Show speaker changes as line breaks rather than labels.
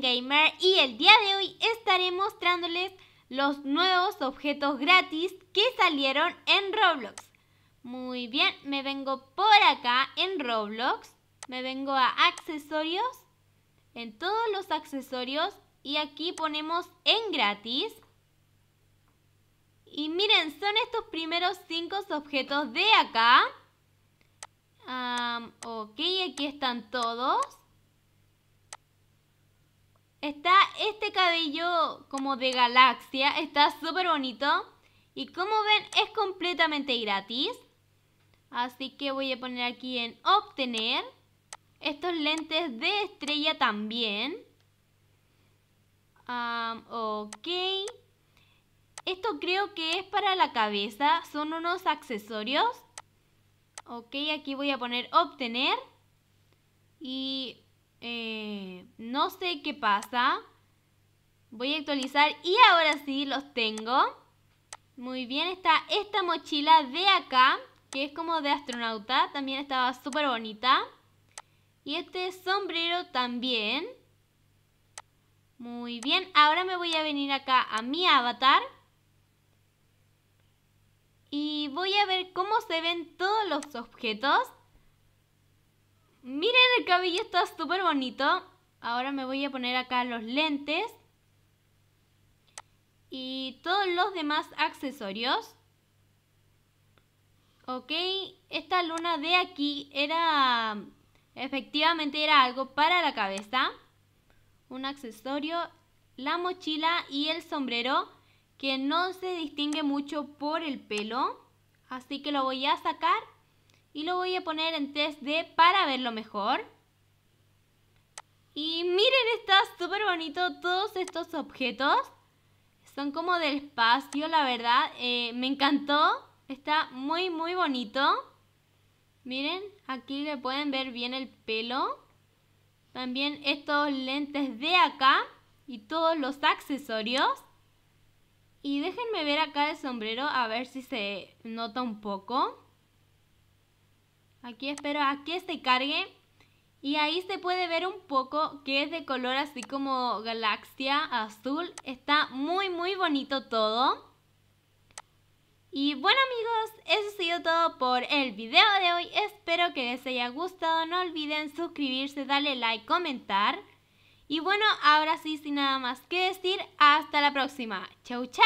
Gamer y el día de hoy estaré mostrándoles los nuevos objetos gratis que salieron en Roblox. Muy bien, me vengo por acá en Roblox, me vengo a accesorios, en todos los accesorios y aquí ponemos en gratis. Y miren, son estos primeros 5 objetos de acá. ok, aquí están todos. Está este cabello como de galaxia, está súper bonito. Y como ven, es completamente gratis. Así que voy a poner aquí en obtener. Estos lentes de estrella también. ok. Esto creo que es para la cabeza. Son unos accesorios. Ok, aquí voy a poner obtener. Y eh, no sé qué pasa. Voy a actualizar y ahora sí los tengo. Muy bien, está esta mochila de acá, que es como de astronauta. También estaba súper bonita. Y este sombrero también. Muy bien, ahora me voy a venir acá a mi avatar. Y voy a ver cómo se ven todos los objetos el cabello está súper bonito. Ahora me voy a poner acá los lentes. Y todos los demás accesorios. Ok, esta luna de aquí era... Efectivamente era algo para la cabeza. Un accesorio, la mochila y el sombrero que no se distingue mucho por el pelo. Así que lo voy a sacar y lo voy a poner en 3D para verlo mejor. Y miren, está súper bonito todos estos objetos. Son como del espacio, la verdad. Eh, me encantó. Está muy, muy bonito. Miren, aquí le pueden ver bien el pelo. También estos lentes de acá y todos los accesorios. Y déjenme ver acá el sombrero a ver si se nota un poco. Aquí espero a que se cargue. Y ahí se puede ver un poco que es de color así como galaxia azul. Está muy muy bonito todo. Y bueno amigos, eso ha sido todo por el video de hoy. Espero que les haya gustado. No olviden suscribirse, darle like, comentar. Y bueno, ahora sí, sin nada más que decir, hasta la próxima. Chau, chau.